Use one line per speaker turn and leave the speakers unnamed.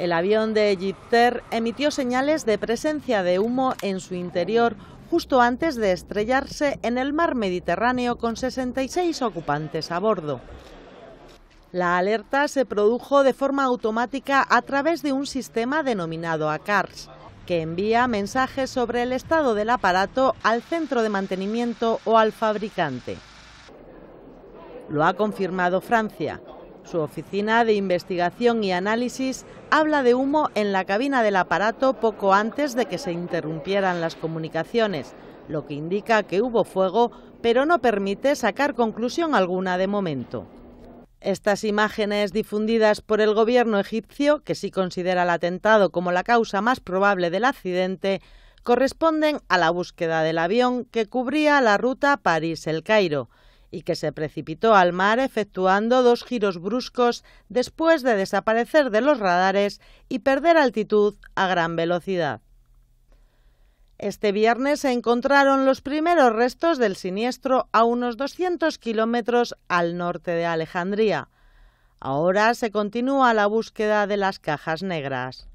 El avión de Egyptair emitió señales de presencia de humo en su interior justo antes de estrellarse en el mar Mediterráneo con 66 ocupantes a bordo. La alerta se produjo de forma automática a través de un sistema denominado ACARS, que envía mensajes sobre el estado del aparato al centro de mantenimiento o al fabricante. Lo ha confirmado Francia. Su oficina de investigación y análisis habla de humo en la cabina del aparato poco antes de que se interrumpieran las comunicaciones, lo que indica que hubo fuego, pero no permite sacar conclusión alguna de momento. Estas imágenes difundidas por el gobierno egipcio, que sí considera el atentado como la causa más probable del accidente, corresponden a la búsqueda del avión que cubría la ruta París-El Cairo y que se precipitó al mar efectuando dos giros bruscos después de desaparecer de los radares y perder altitud a gran velocidad. Este viernes se encontraron los primeros restos del siniestro a unos 200 kilómetros al norte de Alejandría. Ahora se continúa la búsqueda de las cajas negras.